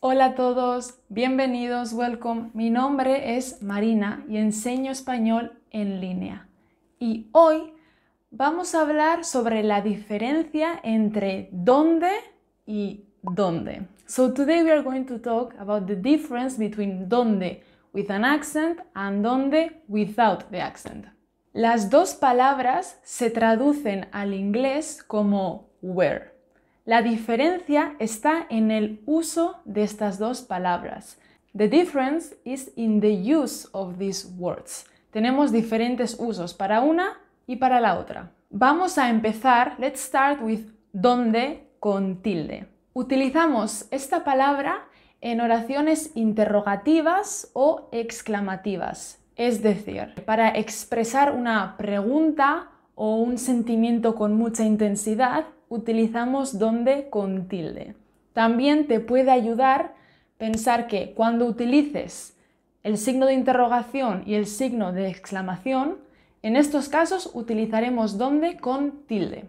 Hola a todos, bienvenidos, welcome. Mi nombre es Marina y enseño español en línea. Y hoy vamos a hablar sobre la diferencia entre dónde y dónde. So today we are going to talk about the difference between dónde with an accent and dónde without the accent. Las dos palabras se traducen al inglés como where. La diferencia está en el uso de estas dos palabras. The difference is in the use of these words. Tenemos diferentes usos para una y para la otra. Vamos a empezar, let's start with dónde con tilde. Utilizamos esta palabra en oraciones interrogativas o exclamativas, es decir, para expresar una pregunta o un sentimiento con mucha intensidad utilizamos donde con tilde. También te puede ayudar pensar que cuando utilices el signo de interrogación y el signo de exclamación, en estos casos utilizaremos donde con tilde.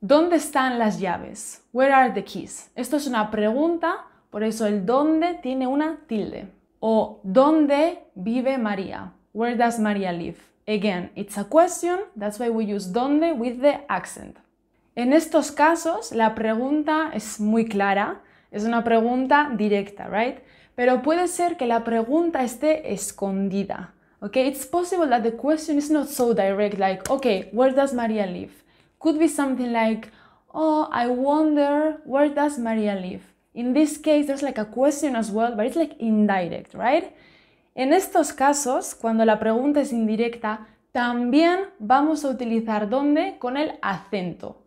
¿Dónde están las llaves? Where are the keys? Esto es una pregunta, por eso el dónde tiene una tilde. O ¿dónde vive María? Where does María? live? Again, it's a question, that's why we use donde with the accent. En estos casos, la pregunta es muy clara, es una pregunta directa, right? Pero puede ser que la pregunta esté escondida. Okay, it's possible that the question is not so direct, like, okay, where does Maria live? Could be something like, oh, I wonder, where does Maria live? In this case, there's like a question as well, but it's like indirect, right? En estos casos, cuando la pregunta es indirecta, también vamos a utilizar dónde con el acento,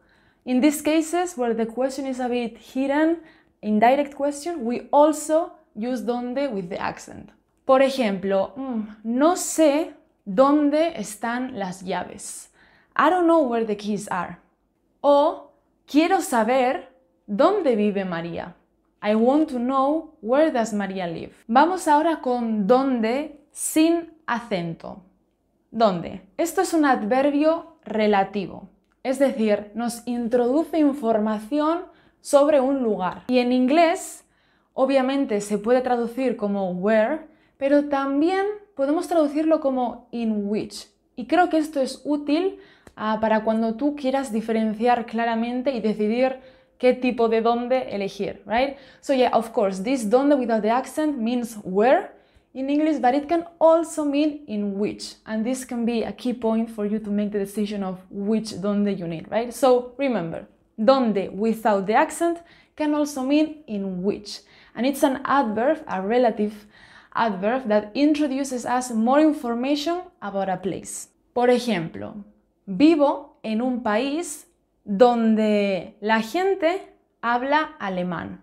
In these cases where the question is a bit hidden, indirect question, we also use donde with the accent. Por ejemplo, mm, no sé dónde están las llaves. I don't know where the keys are. O quiero saber dónde vive María. I want to know where does María live. Vamos ahora con dónde sin acento. ¿Dónde? Esto es un adverbio relativo. Es decir, nos introduce información sobre un lugar. Y en inglés, obviamente, se puede traducir como where, pero también podemos traducirlo como in which. Y creo que esto es útil ah, para cuando tú quieras diferenciar claramente y decidir qué tipo de dónde elegir, right? So yeah, of course, this donde without the accent means where, In English, but it can also mean in which. And this can be a key point for you to make the decision of which donde you need, right? So remember, donde without the accent can also mean in which. And it's an adverb, a relative adverb that introduces us more information about a place. Por ejemplo, vivo en un país donde la gente habla alemán.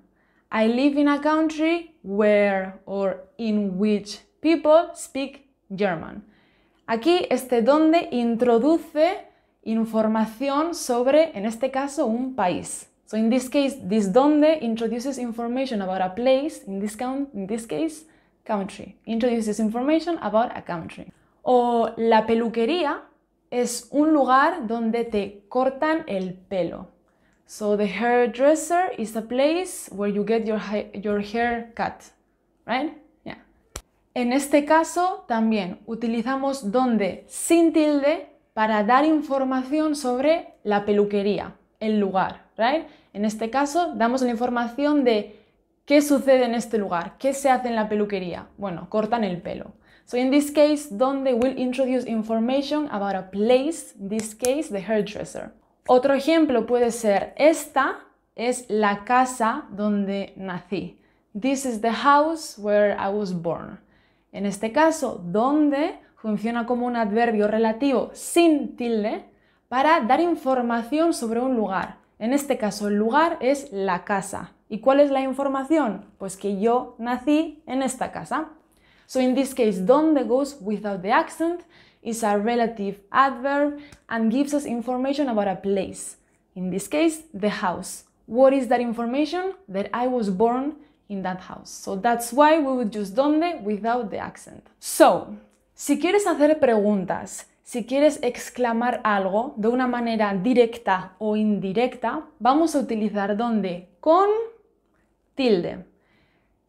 I live in a country where or in which people speak German. Aquí este donde introduce información sobre, en este caso, un país. So in this case, this donde introduces information about a place, in this, case, country. Introduces information about a country. O la peluquería es un lugar donde te cortan el pelo. So the hairdresser is a place where you get your, your hair cut, right? Yeah. En este caso también utilizamos donde sin tilde para dar información sobre la peluquería, el lugar, right? En este caso damos la información de qué sucede en este lugar, qué se hace en la peluquería. Bueno, cortan el pelo. So in this case, donde will introduce information about a place, in this case the hairdresser. Otro ejemplo puede ser esta es la casa donde nací. This is the house where I was born. En este caso, donde funciona como un adverbio relativo sin tilde para dar información sobre un lugar. En este caso, el lugar es la casa. ¿Y cuál es la información? Pues que yo nací en esta casa. So in this case, donde goes without the accent is a relative adverb and gives us information about a place. In this case, the house. What is that information? That I was born in that house. So that's why we would use donde without the accent. So, si quieres hacer preguntas, si quieres exclamar algo de una manera directa o indirecta, vamos a utilizar donde con tilde.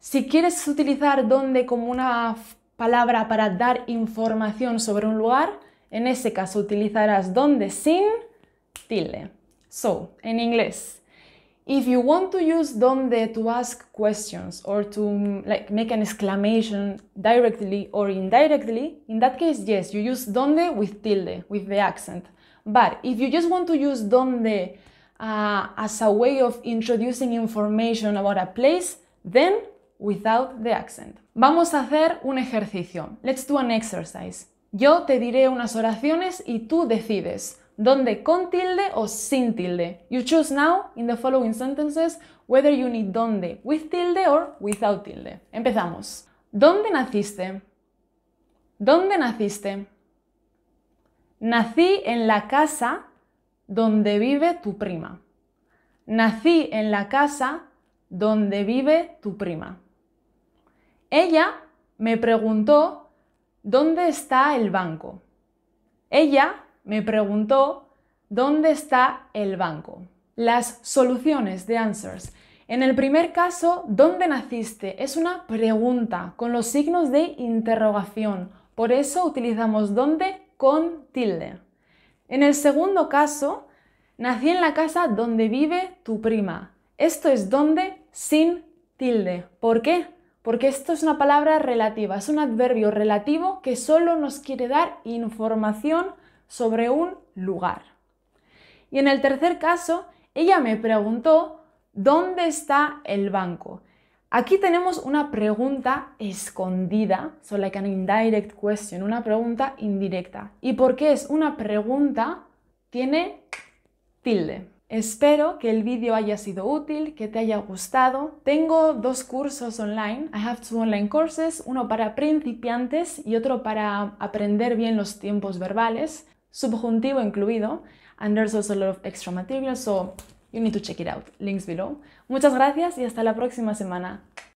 Si quieres utilizar donde como una palabra para dar información sobre un lugar, en ese caso utilizarás donde sin tilde. So, in English, if you want to use donde to ask questions or to like, make an exclamation directly or indirectly, in that case, yes, you use donde with tilde, with the accent. But if you just want to use donde uh, as a way of introducing information about a place, then without the accent. Vamos a hacer un ejercicio. Let's do an exercise. Yo te diré unas oraciones y tú decides dónde con tilde o sin tilde. You choose now in the following sentences whether you need dónde with tilde or without tilde. Empezamos. ¿Dónde naciste? ¿Dónde naciste? Nací en la casa donde vive tu prima. Nací en la casa donde vive tu prima. Ella me preguntó dónde está el banco. Ella me preguntó dónde está el banco. Las soluciones de answers. En el primer caso, ¿dónde naciste? Es una pregunta con los signos de interrogación. Por eso utilizamos dónde con tilde. En el segundo caso, nací en la casa donde vive tu prima. Esto es dónde sin tilde. ¿Por qué? porque esto es una palabra relativa, es un adverbio relativo que solo nos quiere dar información sobre un lugar. Y en el tercer caso, ella me preguntó, ¿dónde está el banco? Aquí tenemos una pregunta escondida, so like an indirect question, una pregunta indirecta. Y por qué es una pregunta, tiene tilde. Espero que el vídeo haya sido útil, que te haya gustado. Tengo dos cursos online. I have two online courses, uno para principiantes y otro para aprender bien los tiempos verbales, subjuntivo incluido. And there's also a lot of extra material, so you need to check it out. Links below. Muchas gracias y hasta la próxima semana.